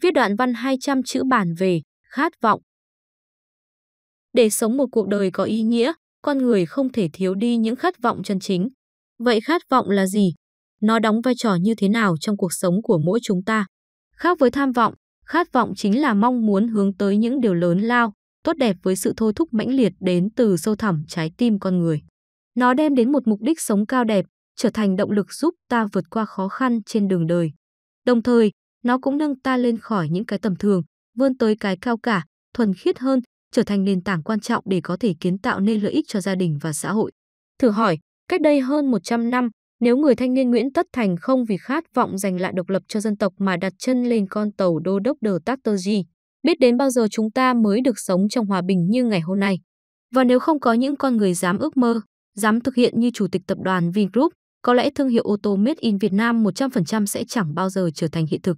viết đoạn văn 200 chữ bản về khát vọng. Để sống một cuộc đời có ý nghĩa, con người không thể thiếu đi những khát vọng chân chính. Vậy khát vọng là gì? Nó đóng vai trò như thế nào trong cuộc sống của mỗi chúng ta? Khác với tham vọng, khát vọng chính là mong muốn hướng tới những điều lớn lao, tốt đẹp với sự thôi thúc mãnh liệt đến từ sâu thẳm trái tim con người. Nó đem đến một mục đích sống cao đẹp, trở thành động lực giúp ta vượt qua khó khăn trên đường đời. Đồng thời, nó cũng nâng ta lên khỏi những cái tầm thường, vươn tới cái cao cả, thuần khiết hơn, trở thành nền tảng quan trọng để có thể kiến tạo nên lợi ích cho gia đình và xã hội. Thử hỏi, cách đây hơn 100 năm, nếu người thanh niên Nguyễn Tất Thành không vì khát vọng giành lại độc lập cho dân tộc mà đặt chân lên con tàu đô đốc Đờ Tơ Tartogi, biết đến bao giờ chúng ta mới được sống trong hòa bình như ngày hôm nay. Và nếu không có những con người dám ước mơ, dám thực hiện như chủ tịch tập đoàn Vingroup, có lẽ thương hiệu ô tô Made in Việt Nam 100% sẽ chẳng bao giờ trở thành hiện thực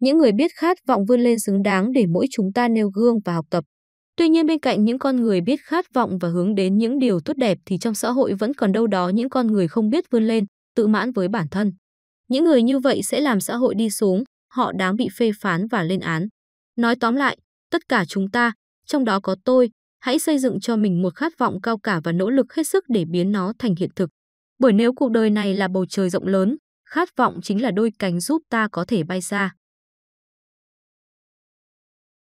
những người biết khát vọng vươn lên xứng đáng để mỗi chúng ta nêu gương và học tập. Tuy nhiên bên cạnh những con người biết khát vọng và hướng đến những điều tốt đẹp thì trong xã hội vẫn còn đâu đó những con người không biết vươn lên, tự mãn với bản thân. Những người như vậy sẽ làm xã hội đi xuống, họ đáng bị phê phán và lên án. Nói tóm lại, tất cả chúng ta, trong đó có tôi, hãy xây dựng cho mình một khát vọng cao cả và nỗ lực hết sức để biến nó thành hiện thực. Bởi nếu cuộc đời này là bầu trời rộng lớn, khát vọng chính là đôi cánh giúp ta có thể bay xa.